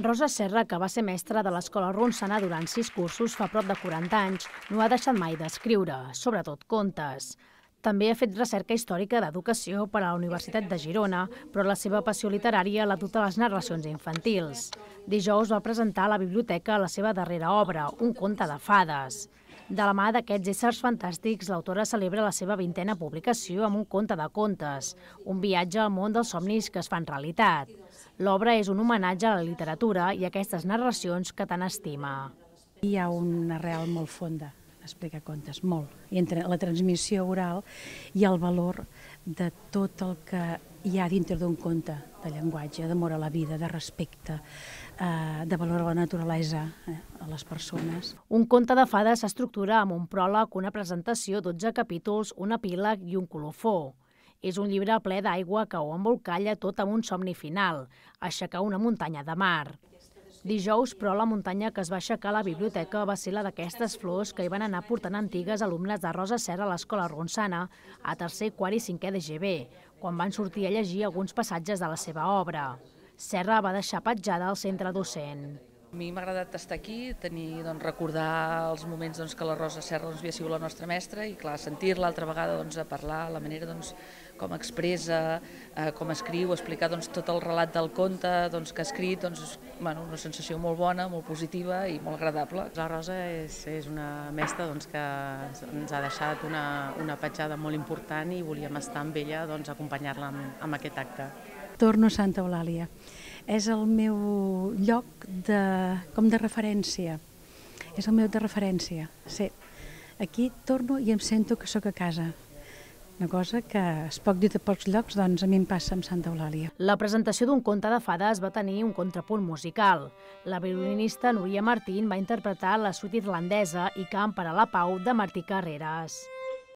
Rosa Serra, que va ser mestra de l'escola Ronsana durant sis cursos fa prop de 40 anys, no ha deixat mai d'escriure, sobretot contes. També ha fet recerca històrica d'educació per a la Universitat de Girona, però la seva passió literària l'ha dut a les narracions infantils. Dijous va presentar a la biblioteca la seva darrera obra, un conte de fades. De la mà d'aquests éssers fantàstics, l'autora celebra la seva vintena publicació amb un conte de contes, un viatge al món dels somnis que es fan realitat. L'obra és un homenatge a la literatura i a aquestes narracions que tant estima. Hi ha una real molt fonda, explica contes, molt. I entre la transmissió oral i el valor de tot el que hi ha dintre d'un conte, de llenguatge, d'amor a la vida, de respecte, eh, de valor a la naturalesa. Eh? a les persones. Un conte de fades s'estructura amb un pròleg, una presentació, 12 capítols, un epíleg i un colofó. És un llibre ple d'aigua que ho embolcalla tot amb un somni final, aixecar una muntanya de mar. Dijous, però, la muntanya que es va aixecar a la biblioteca va ser la d'aquestes flors que hi van anar portant antigues alumnes de Rosa Serra a l'escola ronçana, a tercer, quart i cinquè de GB, quan van sortir a llegir alguns passatges de la seva obra. Serra va deixar petjada al centre docent. A mi m'ha agradat estar aquí, tenir, doncs, recordar els moments doncs, que la Rosa Serra doncs, havia sigut la nostra mestra i clar, sentir-la altra vegada doncs, a parlar, la manera doncs, com expressa, eh, com escriu, explicar doncs, tot el relat del conte doncs, que ha escrit, doncs, és, bueno, una sensació molt bona, molt positiva i molt agradable. La Rosa és, és una mestra doncs, que ens ha deixat una, una petjada molt important i volíem estar amb ella doncs, acompanyar-la amb, amb aquest acte. Torno a Santa Eulàlia és el meu lloc de, com de referència. És el meu de referència, sí. Aquí torno i em sento que sóc a casa. Una cosa que es pot dir de pocs llocs, doncs a mi em passa amb Santa Eulàlia. La presentació d'un conte de fades va tenir un contrapunt musical. La violinista Núria Martín va interpretar la suite irlandesa i Camp per a la Pau de Martí Carreras.